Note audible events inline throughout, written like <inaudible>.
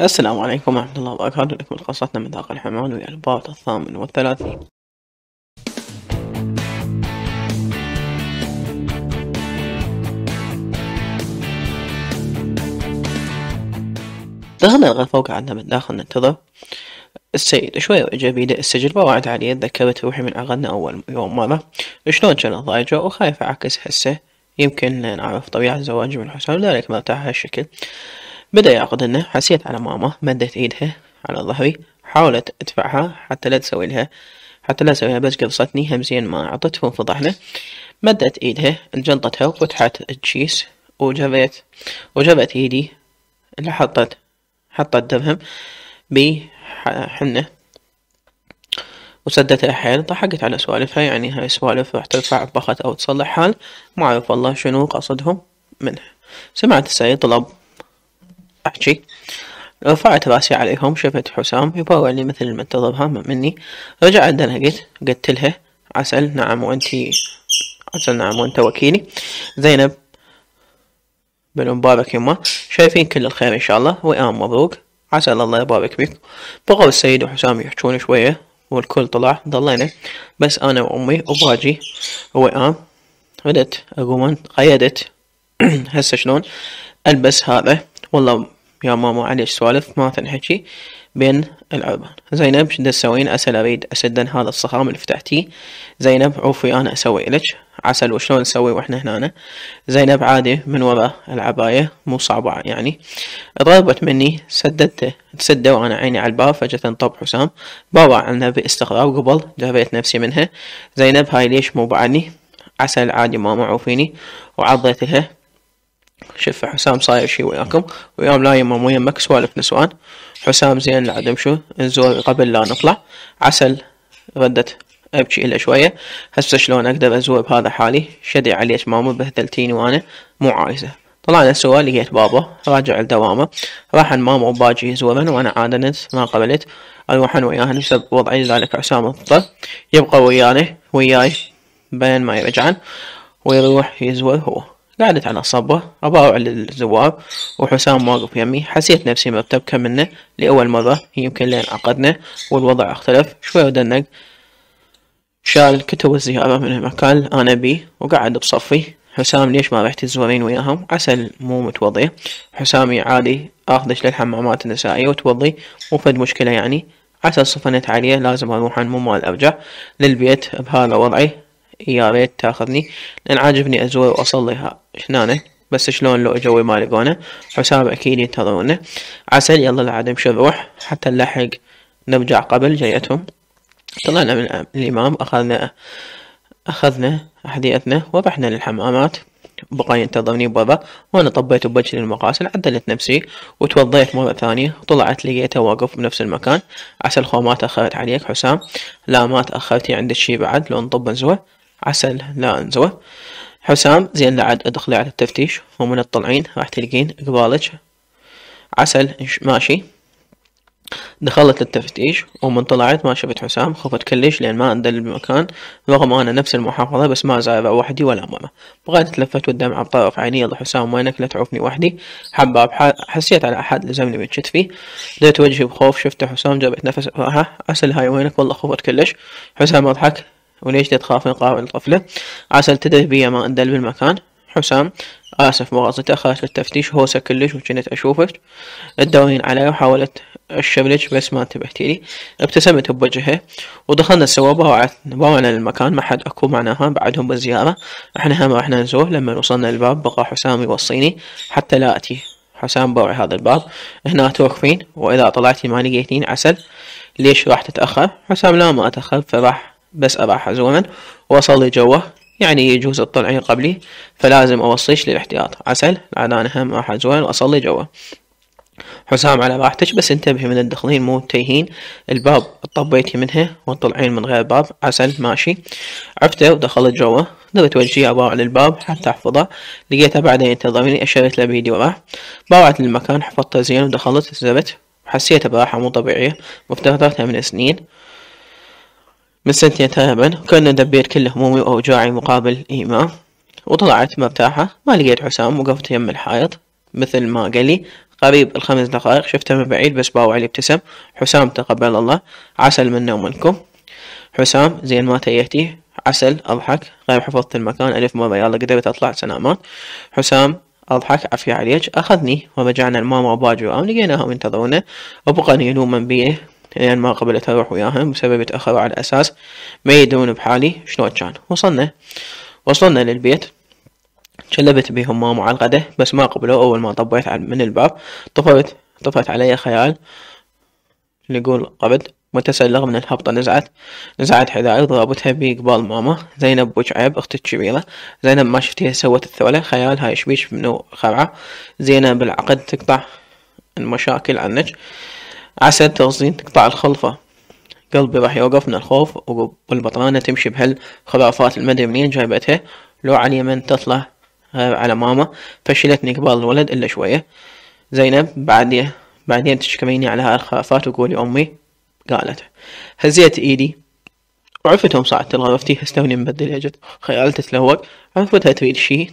السلام عليكم ورحمة الله وبركاته لكم قصتنا داخل الحمام ويا البارت الثامن والثلاثين دخلنا الغرفة وقعدنا داخل ننتظر السيد شوية وإجا بيده السجل فوعد عليه ذكرت روحي من عقدنا أول يوم مرة شلون كان ضايجة وخايفة أعكس هسه يمكن نعرف طبيعة زواجي من حسام لذلك مرتاح هالشكل بدأ يأخذنا حسيت على ماما مدت إيدها على ظهري حاولت أدفعها حتى لا تسوي لها حتى لا أسويها بس قرصتني همزين ما عطت وانفضحنا مدت إيدها انجلطتها وفتحت الجيس وجبت وجبت إيدي اللي حطت حطت درهم بحنة وسدتها حيل ضحكت على سوالفها يعني هاي سوالف راح ترفع بخت أو تصلح حال ما أعرف والله شنو قصدهم منها سمعت السعيد طلب أحكي رفعت راسي عليهم شفت حسام لي مثل ما انتظرها مني رجعت عندنا قلت لها عسل نعم وانتي عسل نعم وانت وكيلي زينب بن مبارك يما شايفين كل الخير ان شاء الله وئام مبروك عسل الله يبارك بك بقوا السيد وحسام يحجون شوية والكل طلع ضلينا بس أنا وأمي وباجي وئام ردت أقوم قيدت <clears throat> هسه شلون ألبس هذا والله يا ماما عليش سوالف ما تنحكي بين العربان زينب شد تسوين أسأل أريد أسدن هذا الصخام اللي فتحتيه زينب عوفي أنا أسوي لك عسل وشلون نسوي وإحنا هنا زينب عادي من وراء العباية مو صعبة يعني ضربت مني سددته تسدة وأنا عيني على الباب فجأة طب حسام بابا عنها باستغراب قبل جريت نفسي منها زينب هاي ليش مو بعدني عسل عادي ماما عوفيني وعضيت لها شوف حسام صاير شي وياكم ويوم لا يمم ويمك سوالف نسوان حسام زين العدم شو نزول قبل لا نطلع عسل ردت ابكي الا شويه هسه شلون اقدر ازور بهذا حالي شدي عليك ماما بهدلتيني وانا مو عايزه طلعنا سوا لقيت بابا راجع لدوامه راح ماما وباجي زورا وانا عادنت ما قبلت اروح وياهن بسبب وضعي ذلك حسام اضطر يبقى ويانا وياي بين ما يرجعن ويروح يزور هو قعدت على صبه أباوع للزوار وحسام واقف يمي حسيت نفسي مرتبكة منه لأول مرة يمكن لين عقدنا والوضع اختلف شوي ودنق شال كتب الزيارة من المكان أنا بيه وقعد بصفي حسام ليش ما رحت تزورين وياهم عسل مو متوضي حسامي عادي اخذش للحمامات النسائية وتوضي مو فد مشكلة يعني عسل صفنت عليه لازم اروح مو مال ارجع للبيت بهذا وضعي يا إيه، يعني إيه ريت تاخذني لان عاجبني ازوي واصليها هنا بس شلون لو جوي ما لقونه حساب اكيد ينتظرونه عسل يلا العدم امشي نروح حتى نلحق نرجع قبل جيتهم طلعنا من الامام اخذنا اخذنا احذيتنا ورحنا للحمامات بقى ينتظرني برا وانا طبيت بوجهي المقاسل عدلت نفسي وتوضيت مرة ثانية طلعت لقيته واقف بنفس المكان عسل خو ما تأخرت عليك حسام لا ما تأخرتي عندك شي بعد لو نطب نزوه عسل لا انزوه حسام زين لعد ادخلي على التفتيش ومن الطلعين راح تلقين قبالك عسل ماشي دخلت للتفتيش ومن طلعت ما شفت حسام خفت كلش لأن ما أندل بمكان رغم أنا نفس المحافظة بس ما زايرة وحدي ولا مرة بغيت تلفت والدمعة بطرف عيني يلا حسام وينك لا تعوفني وحدي حبة حسيت على أحد لزمني من كتفي ديت وجهي بخوف شفت حسام جابت نفس راحة عسل هاي وينك والله خفت كلش حسام أضحك وليش تخاف من قابل طفلة عسل تدريبية ما أندل بالمكان حسام آسف مغازتها خاش التفتيش هوسة كلش وجنت أشوفك الدوين علي وحاولت الشبلج بس ما انتبهتي لي ابتسمت بوجهه ودخلنا سوا بوعنا للمكان ما حد أكو معناها بعدهم بالزيارة احنا هم احنا نزور لما وصلنا الباب بقى حسام يوصيني حتى لا أتي حسام بوعي هذا الباب هنا توقفين وإذا طلعتي ما لقيتين عسل ليش راح تتأخر حسام لا ما أتأخر فراح بس أباع حزوما وأصلي جوه يعني يجوز الطلعين قبلي فلازم أوصيش للاحتياط عسل عاد أنا هم حزوما وأصلي جوه حسام على راحتك بس انتبهي من الدخلين مو تيهين الباب طبيتي منها وطلعين من غير باب عسل ماشي عفته ودخلت جوا درت وجهي أباع للباب حتى أحفظه لقيته بعدين ينتظرني أشرت له بيدي وراه باوعت للمكان حفظته زين ودخلت الزبت حسيت براحة مو طبيعية مفتقدتها من سنين من سنتين تماما كنا ندبر كل همومي وأوجاعي مقابل إيماء وطلعت مرتاحة ما لقيت حسام وقفت يم الحائط مثل ما قالي قريب الخمس دقائق شفته من بعيد بس باو علي ابتسم حسام تقبل الله عسل منا ومنكم حسام زين ما تيهتي عسل أضحك غير حفظت المكان ألف مرة يلا قدرت أطلع سلامات حسام أضحك عفية عليك أخذني ورجعنا لماما وباجي وأم لقيناهم ينتظرونه وبقى يلوم بيه لأن ما قبلت أروح وياهم بسبب تأخروا على أساس ما يدرون بحالي شلون كان وصلنا وصلنا للبيت شلبت بهم ماما على الغدا بس ما قبلوا أول ما طبيت من الباب طفت طفت علي خيال نقول قبد متسلغ من الهبطة نزعت نزعت حذائي ضربتها بقبال ماما زينب وشعيب اختي الكبيرة زينب ما شفتيها سوت الثولة خيال هاي شبيش منو خرعة زينب بالعقد تقطع المشاكل عنك عسى تغزين تقطع الخلفة قلبي راح يوقف من الخوف والبطانة تمشي بهالخرافات المدري منين جايبتها لو على اليمن تطلع على ماما فشلتني قبال الولد إلا شوية زينب بعدين بعدين تشكريني على هالخرافات وقولي أمي قالت هزيت إيدي وعفتهم صعدت لغرفتي هستوني مبدل يجت خيال تتلوق عرفتها تريد شي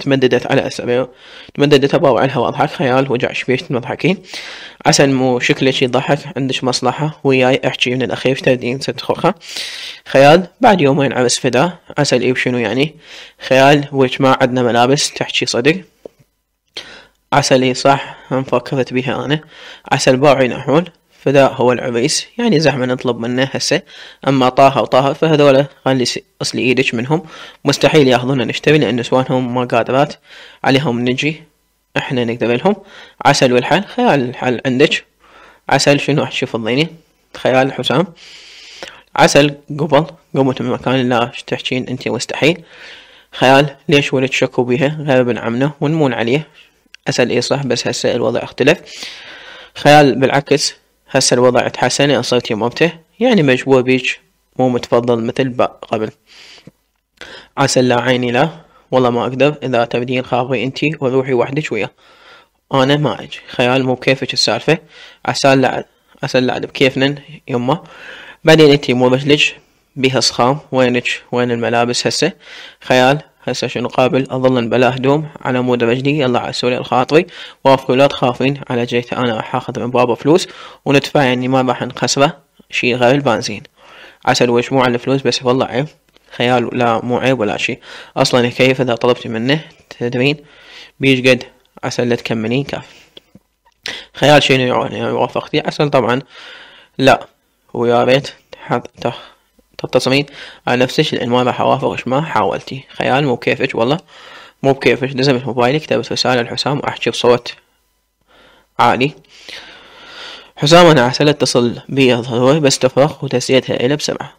تمددت على أسابيع تمددت عنها وأضحك خيال وجع شبيش المضحكين عسل مو شكلك يضحك عندش مصلحة وياي احجي من الأخير تردين ست خوخة خيال بعد يومين عبس فدا عسل الإيب شنو يعني خيال ويش ما عدنا ملابس تحكي صدق لي صح هم فكرت بها أنا عسل الباعي نحول فذا هو العبيس يعني زحمة نطلب منه هسه أما طه وطه فهذولا خلي أصلي إيدك منهم مستحيل يأخذونا نشتري لأن نسوانهم ما قادرات عليهم نجي إحنا نقدر لهم عسل والحال خيال الحال عندك عسل شنو شوف الضيني خيال حسام عسل قبل قمت من مكان لا تحجين أنت مستحيل خيال ليش ولد شكوا بيها غير ابن عمنا ونمون عليه أسأل إيه صح بس هسه الوضع اختلف خيال بالعكس هسه الوضع تحسن صرتي ممته يعني مجبور بيج مو متفضل مثل قبل عسى لا عيني لا والله ما أقدر إذا تبدين خافي أنتي وروحي وحدك وياه أنا ما أجي خيال مو بكيفك السالفة عسال لا عسى لا بكيفنا يما بعدين أنتي مو مثلج بيها صخام وينك وين الملابس هسه خيال هسه شنو قابل أظل بلا هدوم على مود رجلي يلا عسولي الخاطري وافقوا لا تخافين على جيت أنا راح أخذ من بابا فلوس وندفع يعني ما راح نخسره شي غير البنزين عسل على الفلوس بس والله عيب خيال لا مو عيب ولا شي أصلا كيف إذا طلبت منه تدرين بيش قد عسل لا تكملين كاف خيال شنو يعني وافقتي عسل طبعا لا ويا ريت تح التصميم على نفسك لأن ما راح أوافقش ما حاولتي خيال مو بكيفك والله مو بكيفك نزمت موبايلي كتبت رسالة لحسام وأحكي بصوت عالي حسام أنا عسل اتصل بي ضروري بس تفرغ وتسليتها إلى بسمع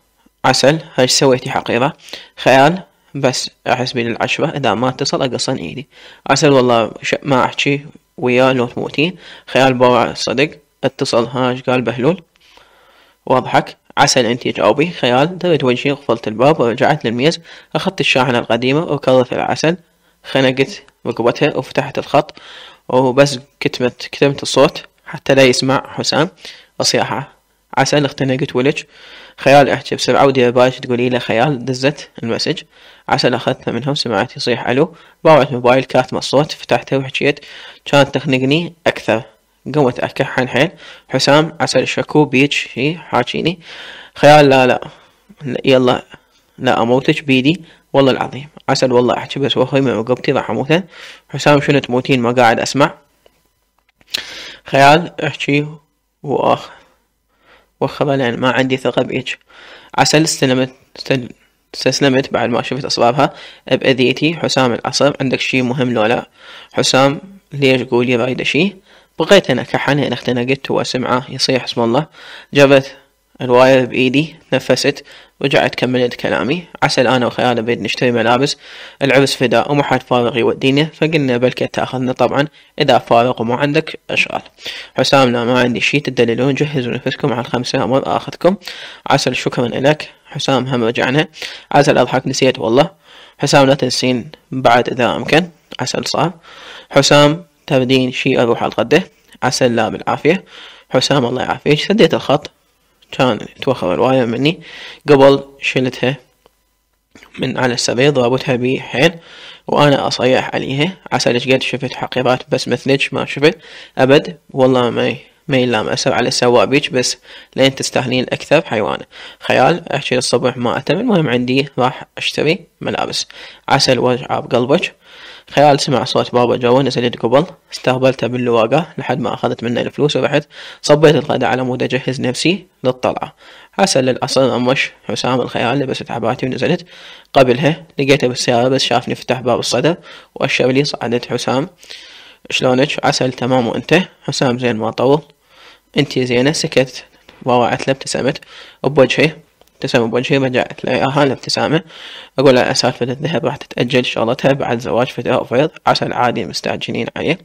عسل هاي سويتي حقيرة خيال بس أحس بين العشرة إذا ما اتصل أقصن إيدي عسل والله ما أحكي وياه لو تموتين خيال برا صدق اتصل هاش قال بهلول واضحك عسل انتي جاوبي خيال دريت وجهي غفلت الباب ورجعت للميز أخذت الشاحنة القديمة وكرت العسل خنقت رقبتها وفتحت الخط وبس كتمت كتمت الصوت حتى لا يسمع حسام وصياحة عسل اختنقت ولج خيال احكي بسرعة ودير بالك تقولي له خيال دزت المسج عسل أخذتها منهم سمعت يصيح ألو باوعت موبايل كاتمة الصوت فتحته وحكيت كانت تخنقني أكثر قمت أكحن حيل حسام عسل شكو بيج شي حاجيني خيال لا لا يلا لا أموتك بيدي والله العظيم عسل والله أحكي بس واخوي من عقبتي راح أموتن حسام شنو تموتين ما قاعد أسمع خيال أحكي وآخ لأن ما عندي ثقة بيج عسل استلمت استسلمت بعد ما شفت أسبابها بأذيتي حسام العصب عندك شي مهم لو لا حسام ليش قولي رايدة شي انا هناك حاليا أنا اختنقت وأسمعه يصيح اسم الله جابت الواير بإيدي تنفست وجعت كملت كلامي عسل أنا وخيال بيد نشتري ملابس العبس فداء وما حد فارغ يودينا فقلنا بلكي تأخذنا طبعا إذا فارغ وما عندك أشغال حسام لا ما عندي شي تدللون جهزوا نفسكم على الخمسة أمر آخذكم عسل شكرا لك حسام هم رجعنا عسل أضحك نسيت والله حسام لا تنسين بعد إذا أمكن عسل صعب حسام تبدين شي اروح اتغدى الله بالعافية حسام الله يعافيك سديت الخط كان توخر الواية مني قبل شلتها من على السبيل ضربتها بي حيل وانا اصيح عليها عسى قد شفت حقيرات بس مثلج ما شفت ابد والله ما ما يلام اسر على السواء بيك بس لين تستاهلين اكثر حيوانه خيال احكي الصبح ما اتم المهم عندي راح اشتري ملابس عسى الوجع بقلبك خيال سمع صوت بابا جوا نزل قبل استقبلته باللواقة لحد ما أخذت منه الفلوس ورحت صبيت الغداء على مود أجهز نفسي للطلعة عسل للأصل أمش حسام الخيال لبست عباتي ونزلت قبلها لقيته بالسيارة بس شافني فتح باب الصدر وأشر لي صعدت حسام شلونك عسل تمام وأنت حسام زين ما طول أنتي زينة سكت ووعت له ابتسمت بوجهي ابتسم بوجهي شيبة جاءت الابتسامة أقول لها سالفة الذهب راح تتأجل شغلتها بعد زواج فتاة وفيض عسل عادي مستعجلين عليه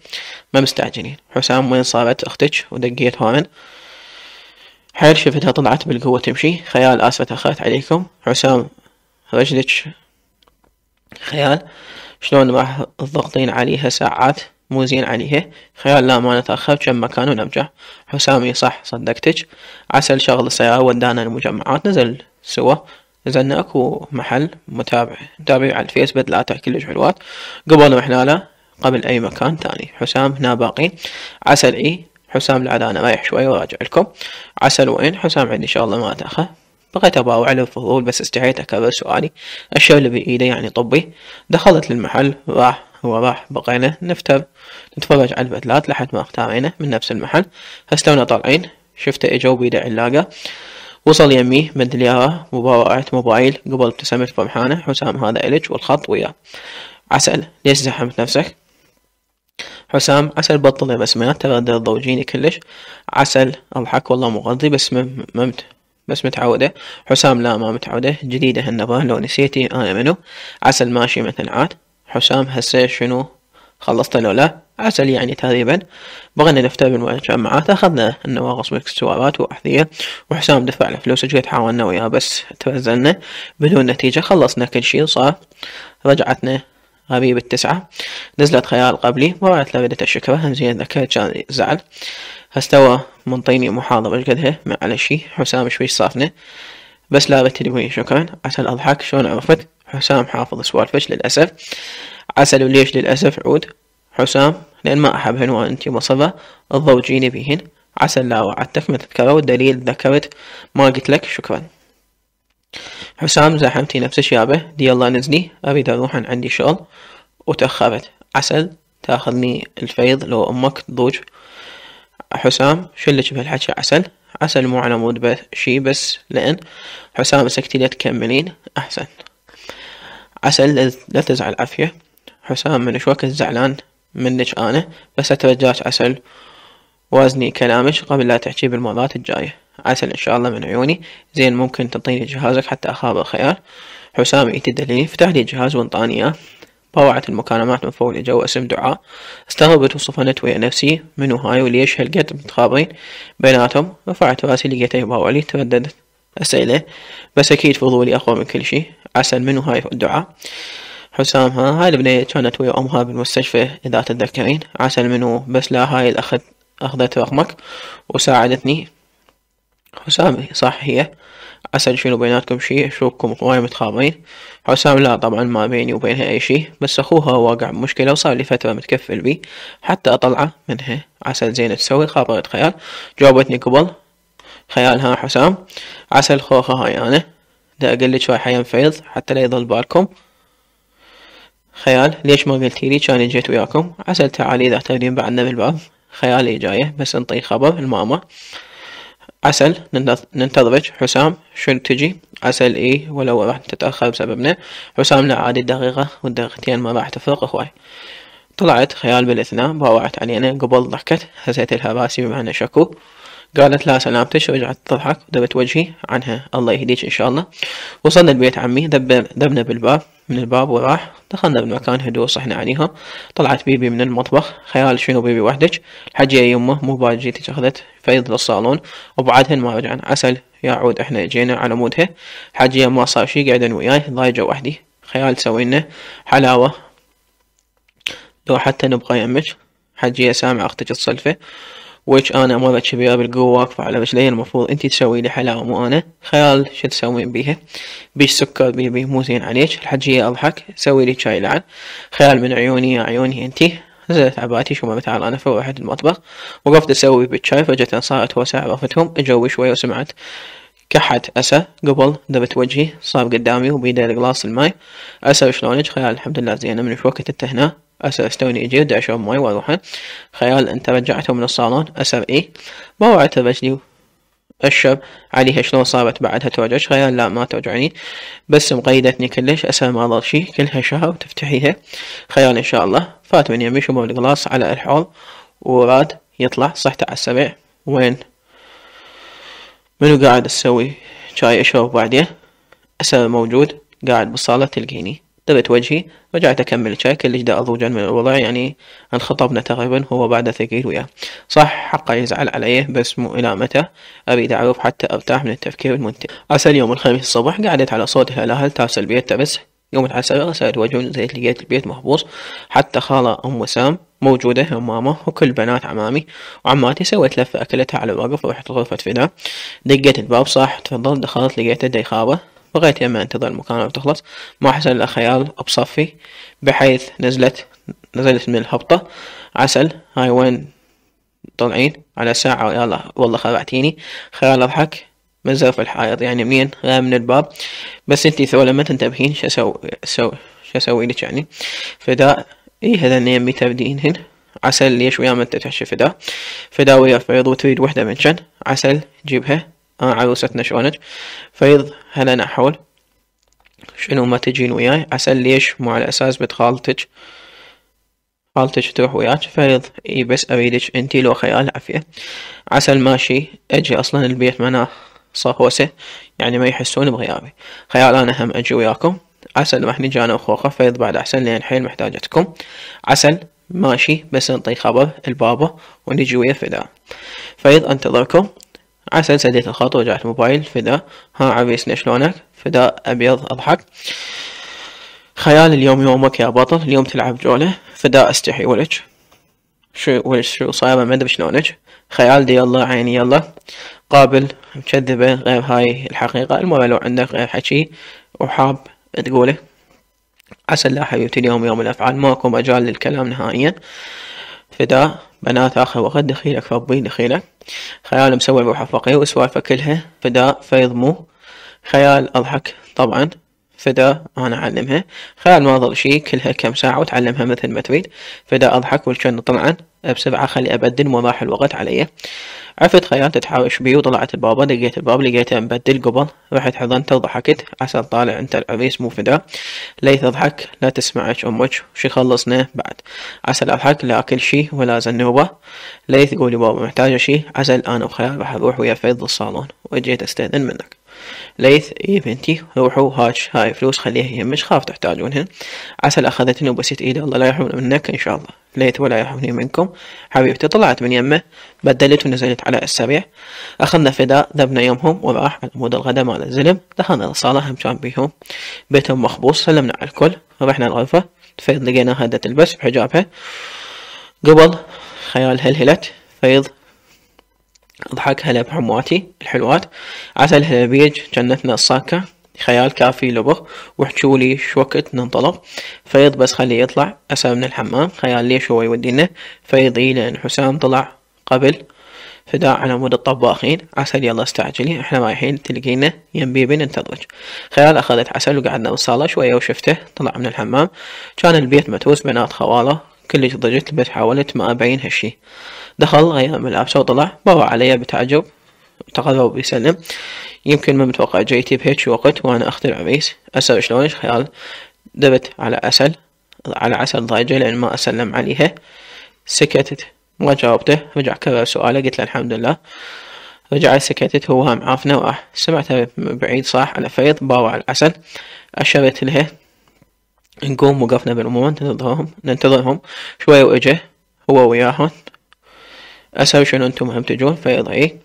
ما مستعجلين حسام وين صارت أختك ودقيت هون حيل شفتها طلعت بالقوة تمشي خيال آسفة أخذت عليكم حسام رجلك خيال شلون راح تضغطين عليها ساعات مو زين عليه خيال لا ما نتأخر كم مكان ونرجع حسامي صح صدقتك عسل شغل السيارة ودانا المجمعات نزل سوا نزلنا اكو محل متابع متابع على الفيس بدلاته كلش حلوات قبل محلاله قبل اي مكان تاني حسام هنا باقين عسل اي حسام لعد انا رايح شوي وراجع لكم عسل وين حسام عندي شغله ما اتاخر بغيت اباوع على الفضول بس استحيت اكرر سؤالي الشغله بايدي يعني طبي دخلت للمحل راح هو راح بقينا نفتر نتفرج على البدلات لحد ما اختارينا من نفس المحل هسه لو طالعين شفته اجا بيدا علاقة وصل يمي مندليارة مباراة موبايل قبل ابتسمت فرحانة حسام هذا إلج والخط وياه عسل ليش زحمت نفسك حسام عسل بطل الرسميات تغدى تردد ضوجيني كلش عسل أضحك والله مغضي بس ممت بس متعودة حسام لا ما متعودة جديدة هالنظرة لو نسيتي أنا منو عسل ماشي مثل عاد حسام هسه شنو خلصت لو لا عسل يعني تقريبا بغينا نفتر بالمجمعات أخذنا النواقص والاكسسوارات وأحذية وحسام دفع الفلوس جيت حاولنا وياه بس توزلنا بدون نتيجة خلصنا كل شي صار رجعتنا غريب التسعة نزلت خيال قبلي وبعت له ردة الشكوى هم زين ذكرت كان زعل هستوى منطيني محاضرة قدها ما على شي حسام شوي صافنة بس لا بتدوي شكرا عسل أضحك شلون عرفت حسام حافظ سوالفش للأسف عسل وليش للأسف عود حسام لأن ما أحبهن وأنتي مصفة تضوجيني بهن عسل لا وعدتك ما تذكره والدليل ذكرت ما قلت لك شكرا حسام زحمتي نفس الشابة دي الله نزني أريد أروح عندي شغل وتأخرت عسل تاخذني الفيض لو أمك تضوج حسام شلك بهالحكي عسل عسل مو على مود شي بس لأن حسام سكتي لا تكملين أحسن عسى لا تزعل عافية حسام من شوك زعلان منك أنا بس أترجاك عسل وازني كلامك قبل لا تحكي بالمرات الجاية عسل إن شاء الله من عيوني زين ممكن تعطيني جهازك حتى أخابر خيار حسام يتدلي إيه فتح لي جهاز وانطاني إياه بوعت المكالمات من فوق الجو اسم دعاء استغربت وصفنت ويا نفسي منو هاي وليش هالقد متخابرين بيناتهم رفعت راسي لقيته يباوع لي ترددت أسئلة بس أكيد فضولي أقوى من كل شيء عسل منو هاي الدعاء حسام ها هاي البنية كانت ويا أمها بالمستشفى إذا تتذكرين عسل منو بس لا هاي الأخت أخذت رقمك وساعدتني حسام صح هي عسل شنو بيناتكم شي اشوفكم هواي متخابرين حسام لا طبعا ما بيني وبينها اي شي بس اخوها واقع بمشكلة وصار لي فترة متكفل بي حتى اطلعه منها عسل زين تسوي خابرة خيال جاوبتني قبل خيال ها حسام عسل خوخة هاي يعني. أنا دا أقلك شوي فيض حتى لا يضل بالكم خيال ليش ما قلتي لي كان جيت وياكم عسل تعالي إذا تقدرين بعدنا بالباب خيالي جاية بس نطي خبر الماما عسل ننتظرك حسام شنو تجي عسل اي ولو راح تتأخر بسببنا حسام لا عادي الدقيقة والدقيقتين ما راح تفرق اخوي طلعت خيال بالاثناء باوعت علينا قبل ضحكت حسيت لها راسي بمعنى شكو قالت لها سلامتك رجعت تضحك ودبت وجهي عنها الله يهديك إن شاء الله وصلنا البيت عمي دب دبنا بالباب من الباب وراح دخلنا بمكان هدوء صحنا عليها طلعت بيبي من المطبخ خيال شنو بيبي وحدك الحجة يا يمه مو باجي جيتك أخذت فيض للصالون وبعدهن ما رجعن عسل يا عود احنا جينا على مودها حجية ما صار شي قاعدين وياي ضايجة وحدي خيال سوينا حلاوة لو حتى نبقى يمك حجية سامع أختك الصلفة ويش انا مرة شبيرة بالقوة واقفة على رجلي المفروض انتي تسوي لي حلاوة مو انا خيال شو تسوين بيها بيش سكر بيبي مو زين عليك الحجية اضحك سوي لي شاي لعن خيال من عيوني يا عيوني انتي نزلت عباتي شو ما بتعال انا واحد المطبخ وقفت اسوي بالشاي فجأة صارت وسع عرفتهم اجوا شوي وسمعت كحت أسى قبل دبت وجهي صار قدامي وبيده القلاص الماي أسى شلونك خيال الحمد لله زينة من وقت انت هنا أسر استوني جلد أشرب ماي وأروح خيال انت رجعته من الصالون أسر اي ما وعدت رجلي أشرب عليها شلون صارت بعدها توجعش خيال لا ما توجعني بس مقيدتني كلش أسر ما ضل شي كلها شهر وتفتحيها خيال إن شاء الله فات من يمي شمول القلاص على الحوض وراد يطلع صحته على السبع وين منو قاعد تسوي شاي أشرب بعدين أسر موجود قاعد بالصالة تلقيني درت وجهي رجعت أكمل الشاي كلش دا أضوجا من الوضع يعني انخطبنا تقريبا هو بعد ثقيل وياه صح حقه يزعل علي بس مو إلى متى أريد أعرف حتى أرتاح من التفكير المنتج عسى يوم الخميس الصبح قعدت على صوت الأهل تاس البيت تبس يوم العسل غسلت وجهي ونزلت لقيت البيت محبوس حتى خالة أم وسام موجودة ماما وكل بنات عمامي وعماتي سويت لفة أكلتها على الوقف ورحت غرفة فداء دقيت الباب صح تفضل دخلت لقيته ديخابة بغيت يما انتظر المكالمة تخلص ما حصل إلا خيال بصفي بحيث نزلت نزلت من الهبطة عسل هاي وين طالعين على ساعة يلا والله خدعتيني خيال أضحك من في الحائط يعني منين غير من الباب بس انتي ثولة ما تنتبهين شو اسوي شو اسوي لك يعني فداء اي هذا يمي تبدينهن عسل ليش ويا من تتحشي فدا فدا ويا فيض وتريد وحدة من شن عسل جيبها آه، عروستنا شلونك فيض هلا انا حول شنو ما تجين وياي عسل ليش مو على اساس بنت خالتك خالتج تروح وياك فيض اي بس اريدك انتي لو خيال عافية عسل ماشي اجي اصلا البيت منا صهوسة يعني ما يحسون بغيابي خيال انا هم اجي وياكم عسل راح نجي انا وخوخة فيض بعد احسن لان حيل محتاجتكم عسل ماشي بس نطي خبر البابا ونجي ويا فدا فيض انتظركم عسى سديت الخط ورجعت موبايل فدا ها عبيسنا شلونك فدا أبيض أضحك خيال اليوم يومك يا بطل اليوم تلعب جولة فدا استحي ولج شو ولج شو صايبة ما ادري شلونج خيال دي يلا عيني يلا قابل مكذبة غير هاي الحقيقة المهم لو عندك غير حكي وحاب تقوله عسى لا حبيبتي اليوم يوم الأفعال ماكو مجال للكلام نهائيا فدا بنات آخر وقت دخيلك ربي دخيلك خيال مسوي روحه فقير وسوالفه كلها فدا فيض مو خيال أضحك طبعا فدا أنا أعلمها خيال ما ظل شي كلها كم ساعة وتعلمها مثل ما تريد فدا أضحك والجن طبعا بسبعة خلي أبدل وضاح الوقت علي عفت خيانتي تحاوش بي وطلعت البابا لقيت الباب لقيته مبدل قبل رحت حضنته وضحكت عسى طالع انت العريس مو فدا ليث اضحك لا تسمعش امك وش خلصنا بعد عسى اضحك لا اكل شي ولا زنوبه ليث قولي بابا محتاجه شي عسى الان بخير راح اروح ويا فيض الصالون واجيت استاذن منك ليث اي بنتي روحوا هاش هاي فلوس خليها يهمش خاف تحتاجونهن عسل اخذتني وبسيت ايدي الله لا يحرمنا منك ان شاء الله ليت ولا يحفني منكم حبيبتي طلعت من يمه بدلت ونزلت على السريع أخذنا فداء ذبنا يمهم وراح على مود الغداء مال الزلم دخلنا الصالة هم كان بيهم بيتهم مخبوص سلمنا على الكل رحنا الغرفة فيض لقينا هدة تلبس بحجابها قبل خيال هلهلت فيض ضحك هلا بحمواتي الحلوات عسل هلا بيج جنتنا الصاكة خيال كافي لبخ وحجوا لي شو وقت ننطلق فيض بس خليه يطلع أسا من الحمام خيال ليش هو يودينا فيض لأن حسام طلع قبل فداع على مود الطباخين عسل يلا استعجلي احنا رايحين تلقينا يم بيبن انتضج خيال اخذت عسل وقعدنا بالصالة شوية وشفته طلع من الحمام كان البيت متوس بنات خواله كلش ضجت بس حاولت ما ابين هالشي دخل غير ملابسه وطلع بابا علي بتعجب تقرب ويسلم يمكن ما متوقع جاي تي بهيتش وقت وانا اختر عبيس اسأل شلونش خيال دبت على عسل على عسل ضايجة لان ما اسلم عليها سكتت ما جاوبته رجع كرر سؤاله قلت له الحمد لله رجع سكتت هو هم عافنا وراح سمعتها بعيد صاح على فيض باوع على العسل أشرت لها نقوم وقفنا بالأمور ننتظرهم ننتظرهم شوي وإجا هو وياهم أسأل شنو أنتم هم تجون فيض إيه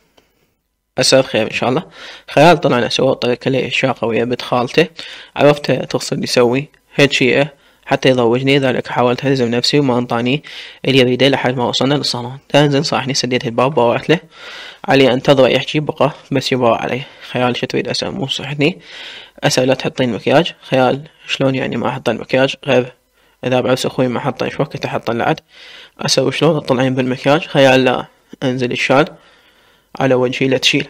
مساء الخير إن شاء الله خيال طلعنا سوا طريق لي اشياء قوية بنت خالته عرفت تقصد يسوي هيك شيء حتى يضوجني ذلك حاولت أهزم نفسي وما أنطاني اللي يريده لحد ما وصلنا للصالون تنزل صاحني سديت الباب وروحت له علي أنتظر يحكي بقى بس يبغى علي خيال شو تريد أسأل مو صحتني أسأل لا تحطين مكياج خيال شلون يعني ما أحط المكياج غير إذا بعرس أخوي ما حطه شو وقت احطه لعد أسأل شلون تطلعين بالمكياج خيال لا أنزل الشال على وجهي لا تشيل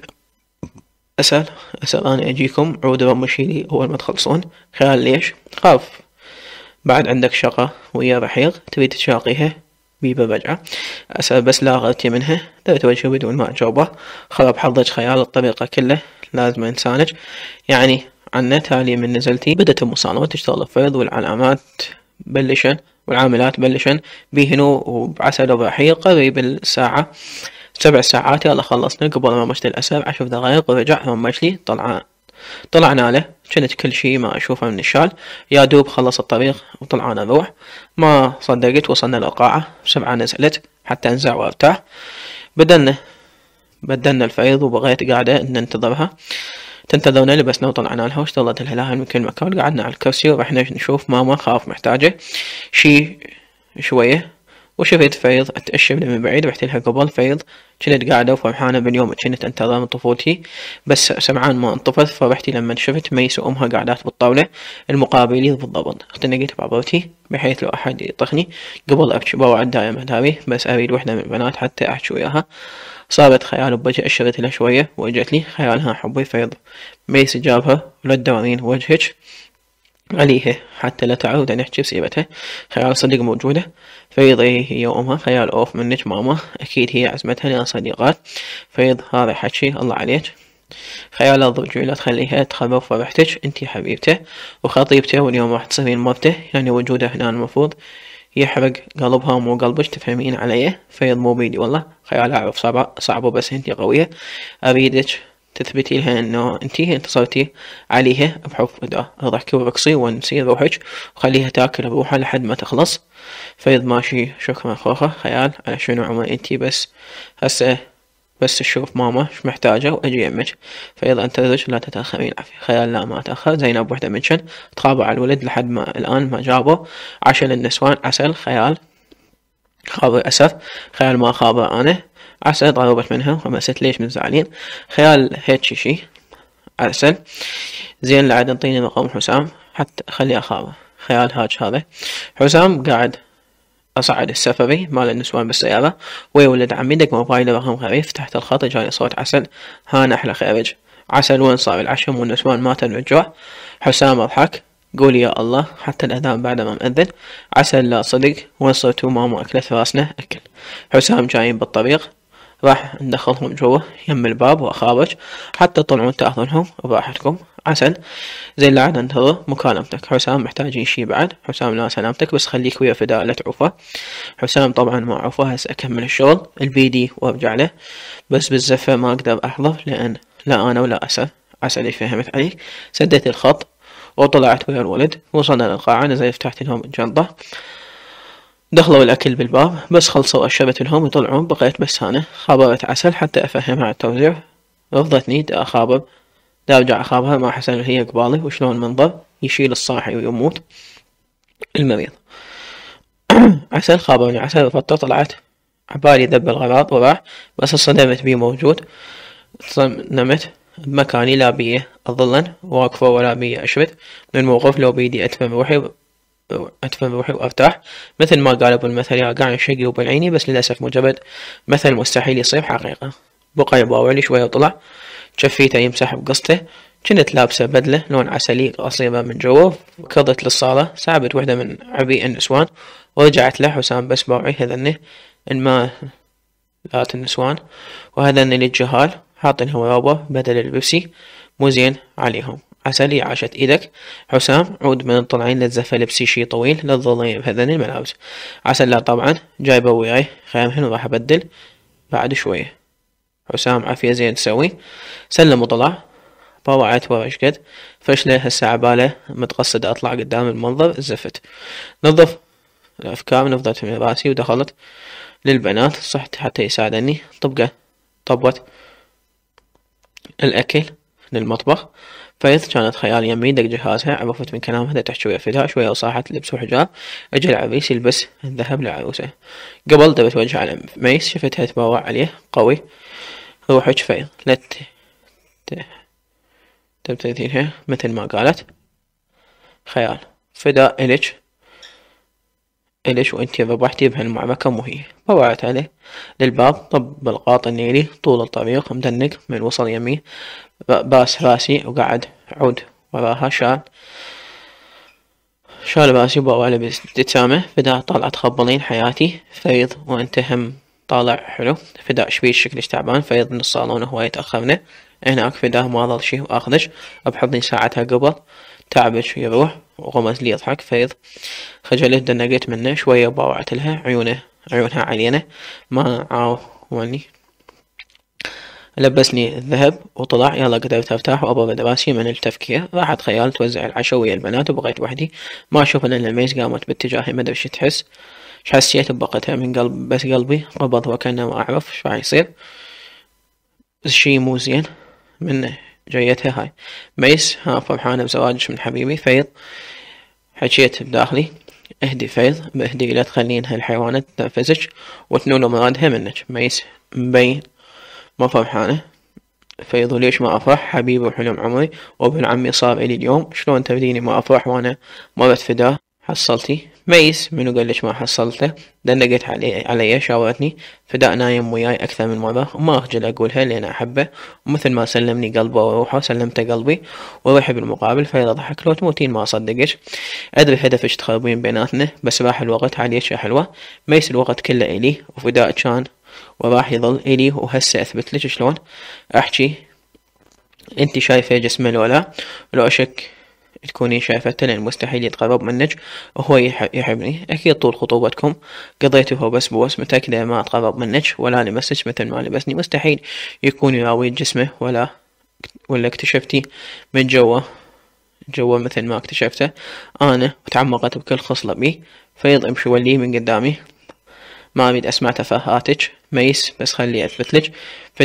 أسأل أسأل أنا أجيكم عودة بمشيلي أول ما تخلصون خلال ليش خاف بعد عندك شقة ويا رحيق تبي تشاقيها بيبة بجعة أسأل بس لا غلتي منها دبت وجهه بدون ما أجاوبه خرب حظك خيال الطريقة كله لازم إنسانك يعني عنا تالي من نزلتي بدت المسالمة تشتغل الفيض والعلامات بلشن والعاملات بلشن بهنو وبعسل وبرحيق قريب الساعة سبع ساعات يلا خلصنا قبل ما مشت الأسر عشر دقايق ورجع هم مشلي طلع طلعنا له كنت كل شي ما أشوفه من الشال يا دوب خلص الطريق وطلعنا نروح ما صدقت وصلنا القاعة سبعة نزلت حتى أنزع وأرتاح بدلنا بدلنا الفيض وبغيت قاعدة ننتظرها تنتظرنا لبسنا وطلعنا لها واشتغلت الهلاها من كل مكان قعدنا على الكرسي ورحنا نشوف ماما خاف محتاجة شي شوية وشفت فيض أتأشب من بعيد رحت لها قبل فيض كنت قاعدة وفرحانة باليوم كنت أنتظر من طفولتي بس سمعان ما انطفت فرحت لما شفت ميس وأمها قاعدات بالطاولة المقابلي بالضبط اختنقت بعبرتي بحيث لو أحد يطخني قبل أبكي بوعد دائما داري بس أريد وحدة من البنات حتى أحكي وياها صارت خيال بوجه أشرت لها شوية وجت لي خيالها حبي فيض ميس جابها ولا تدورين وجهك عليها حتى لا تعود عن يحجب بسيبتها خيال صديق موجودة فيض هي امها خيال أوف منك ماما أكيد هي عزمتها لأن صديقات فيض هذا حكي الله عليك خيال الضجوع لا تخليها تخبر فرحتك انتي حبيبته وخطيبته واليوم راح تصيرين مرته يعني وجوده هنا المفروض يحرق قلبها مو قلبك تفهمين عليه فيض مو بيدي والله خيال اعرف صعبة, صعبة بس انتي قوية اريدك تثبتي لها انه انت انتصرتي عليها بحب اضحكي ورقصي ونسي روحك وخليها تاكل بروحها لحد ما تخلص فيض ماشي شكرا خوخة خيال على شنو عمر انت بس هسه بس اشوف ماما ايش محتاجة واجي يمك فيض انتظرك لا تتأخرين عافية خيال لا ما اتأخر زينب وحدة منشن تخابع على الولد لحد ما الان ما جابه عشان النسوان عسل خيال خابر اسف خيال ما خابر انا عسل ضربت منها ومست ليش من زعلين خيال هيك شي عسل زين لعد انطيني مقام حسام حتى خلي اخابه خيال هاج هذا حسام قاعد أصعد السفري مال النسوان بالسيارة ولد عمي دق موبايله رقم خريف تحت الخط جاني صوت عسل هان أحلى خارج عسل وين صار العشم والنسوان ماتن من الجوع حسام أضحك قول يا الله حتى الأذان بعد ما مأذن عسل لا صدق وين صرتو ماما أكلت راسنا أكل حسام جايين بالطريق راح ندخلهم جوا يم الباب وخارج حتى تطلعون تاخذونهم براحتكم عسل زي اللي عاد انتظر مكالمتك حسام محتاجين شي بعد حسام لا سلامتك بس خليك ويا فداء لا تعوفه حسام طبعا ما عوفه هسه اكمل الشغل البيدي وارجع له بس بالزفة ما اقدر احضر لان لا انا ولا اسد عسل فهمت عليك سديت الخط وطلعت ويا الولد وصلنا للقاعة نزلت فتحت لهم الجنطة دخلوا الأكل بالباب بس خلصوا أشبت لهم يطلعون بقيت بس أنا خابرت عسل حتى أفهمها على التوزيع رفضتني دا أخابر دا أرجع أخابرها ما حسن هي قبالي وشلون منظر يشيل الصاحي ويموت المريض <clears throat> عسل خابرني عسل رفضته طلعت عبالي دب الغراض وراح بس انصدمت بيه موجود صممت بمكاني لا بيه أظلا واقفة ولا بيه أشرد من الموقف لو بيدي أتفهم روحي أدفن بروحي وأرتاح مثل ما قال أبو المثل يا قاعد شقي وبالعيني بس للأسف مجرد مثل مستحيل يصير حقيقة بقى يباوعلي شوية وطلع شفيته يمسح بقصته كنت لابسة بدلة لون عسلي قصيرة من جوا وكضت للصالة سحبت وحدة من عبي النسوان ورجعت له حسام بس باوعي هذني إن ما لات النسوان وهذني للجهال حاطين هو بدل البيبسي مو زين عليهم عسلي عاشت إيدك حسام عود من الطلعين للزفة لبسي شي طويل للظلين بهذن الملابس عسل لا طبعا جايبة وياي خامهن راح أبدل بعد شوية حسام عافية زين تسوي سلم وطلع طلعت ورا شقد فشلة هسا عبالة متقصد أطلع قدام المنظر زفت نظف الأفكار نفضت من راسي ودخلت للبنات صحت حتى يساعدني طبقة طبت الأكل للمطبخ فايث كانت خيال يمي دق جهازها عرفت من كلامها دا تحكي ويا فداء شوية وصاحت لبسوا حجاب اجى العريس يلبس الذهب لعروسه قبل دبت وجه على ميس شفتها تباوع عليه قوي روحك فيض لا تبتدينها مثل ما قالت خيال فداء إلك ليش وأنت ربحتي بهالمعركة مهي فوعت عليه للباب طب القاط النيلي طول الطريق مدنق من وصل يمي باس راسي وقعد عود وراها شال شال راسي على بابتسامة بدا طالعة تخبلين حياتي فيض وأنت هم طالع حلو فدا شبيش شكلش تعبان فيض من الصالون هواي تأخرنا هناك فداه ما ظل شي وآخذش بحضني ساعتها قبل تعبت شوية بروح وغمز لي يضحك فيض خجلت دنقت منه شوية باوعت لها عيونه عيونها علينا ما عاوني لبسني الذهب وطلع يلا قدرت ارتاح وابرد راسي من التفكير راحت خيال توزع العشاء ويا البنات وبقيت وحدي ما اشوف ان الميز قامت باتجاهي ما ادري ايش تحس ايش حسيت ببقتها من قلب بس قلبي قبض وكانه ما اعرف ايش راح يصير شي مو زين منه جايتها هاي ميس ها فرحانة بزواجك من حبيبي فيض حكيت بداخلي اهدي فيض بهدي لا تخلين هالحيوانات تنرفزك وتنول مرادها منك ميس مبين ما فرحانة فيض ليش ما افرح حبيبي وحلم عمري وابن عمي صار الي اليوم شلون تبديني ما افرح وانا مرت فداه حصلتي ميس منو قال ليش ما حصلته دنقت علي علي شاورتني فدا نايم وياي أكثر من مرة وما أخجل أقولها لأن أحبه ومثل ما سلمني قلبه وروحه سلمته قلبي وروحي بالمقابل فإذا ضحك لو تموتين ما أصدقش أدري هدفش تخربين بيناتنا بس راح الوقت عليش يا حلوة ميس الوقت كله إلي وفداء كان وراح يظل إلي وهسه أثبت لك شلون أحكي أنت شايفة جسمه لو لا لو أشك تكوني شايفته لأن مستحيل يتقرب منك وهو يحبني أكيد طول خطوبتكم قضيته هو بس بوس متأكدة ما أتقرب منك ولا لمسك مثل ما لمسني مستحيل يكون يراوي جسمه ولا ولا اكتشفتي من جوا جوا مثل ما اكتشفته أنا وتعمقت بكل خصلة بي فيض امشي ولي من قدامي ما أريد أسمع تفاهاتك ميس بس خلي أثبت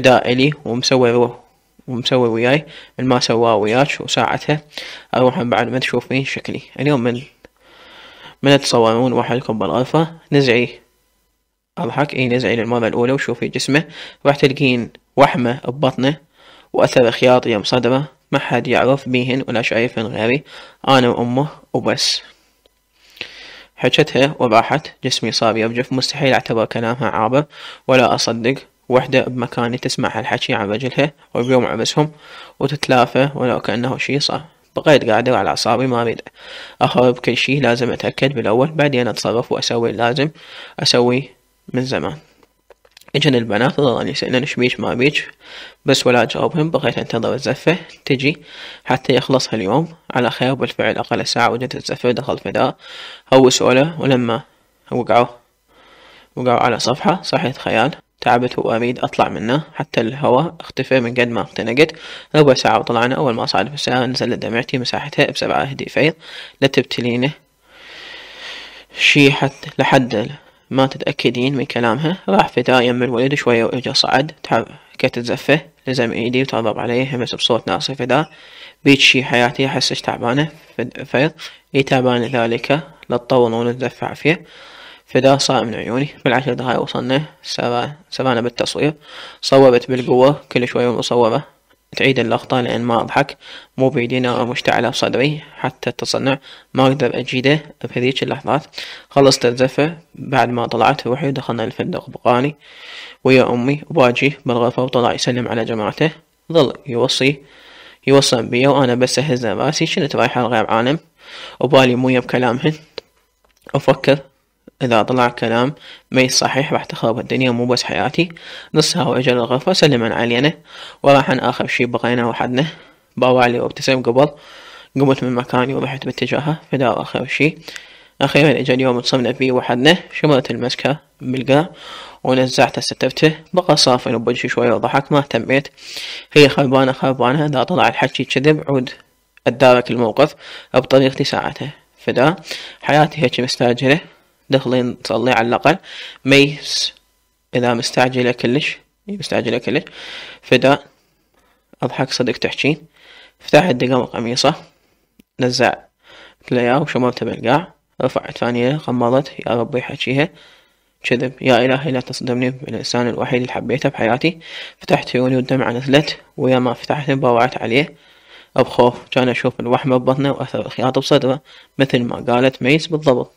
لك ومسوي روح ومسوي وياي من ما سواه وياك وساعتها اروح من بعد ما تشوفين شكلي اليوم من من تصورون وحدكم بالغرفة نزعي اضحك اي نزعي للمرة الاولى وشوفي جسمه راح تلقين وحمة ببطنه واثر خياط يم صدره ما حد يعرف بيهن ولا شايفهن غيري انا وامه وبس حكتها وراحت جسمي صار يرجف مستحيل اعتبر كلامها عابر ولا اصدق وحدة بمكاني تسمع هالحكي عن رجلها وبيوم عبسهم وتتلافى ولو كأنه شي صار بقيت قاعدة على أعصابي ما أريد أخرب كل شي لازم أتأكد بالأول بعدين أتصرف وأسوي اللازم أسوي من زمان اجن البنات ظلني يسألن شبيك ما بيج بس ولا أجاوبهم بقيت أنتظر الزفة تجي حتى يخلص هاليوم على خير بالفعل أقل ساعة وجدت الزفة دخل فداء هو سؤاله ولما وقعوا وقعوا على صفحة صحيت خيال تعبت وأميد أطلع منه حتى الهواء اختفى من قد ما اختنقت ربع ساعة وطلعنا أول ما أصعد في الساعة نزلت دمعتي مساحتها بسبعة فيض لا تبتلينه شي حتى لحد ما تتأكدين من كلامها راح فتاة يم الولد شوية وإجا صعد تعب تزفه لزم ايدي وتغضب علي همس بصوت ناصي فدا بيت شي حياتي احسش تعبانة فيض اي تعبانة ذلك لا تطول ولا تدفع فيه فدا صاع من عيوني بالعشر دقايق وصلنا سبانا بالتصوير صوبت بالقوة كل شوي مصوبة تعيد اللقطة لأن ما أضحك مو بيدينا نار مشتعلة صدري حتى التصنع ما أقدر أجيده بهذيك اللحظات خلصت الزفة بعد ما طلعت روحي ودخلنا الفندق بقاني ويا أمي وباجي بالغرفة وطلع يسلم على جماعته ظل يوصي يوصى بيا وأنا بس أهز راسي شنت رايحة لغير عالم وبالي مو بكلامهن أفكر إذا طلع كلام مي صحيح راح تخرب الدنيا مو بس حياتي نصها وأجل الغرفة سلما علينا وراح آخر شي بقينا وحدنا لي وابتسم قبل قمت من مكاني ورحت باتجاهه فدا آخر شي أخيرا إجا اليوم تصمنا فيه وحدنا شمرت المسكة بالقاع ونزعته ستفته بقى صافن وبجي شوي وضحك ما اهتميت هي خربانة خربانة إذا طلع الحكي كذب عود أدارك الموقف بطريقتي ساعته فدا حياتي هيك مستعجلة دخلين تصلي على الأقل ميس إذا مستعجلة كلش مستعجلة كلش فدا أضحك صدق تحجين فتحت دقام قميصة نزع تلايا وشممته بالقاع رفعت ثانية غمضت يا ربي حكيها كذب يا إلهي لا تصدمني بالإنسان الوحيد اللي حبيته بحياتي فتحت عيوني والدمعة نزلت ويا ما فتحت باوعت عليه بخوف كان أشوف الوحمة ببطنه وأثر الخياطة بصدره مثل ما قالت ميس بالضبط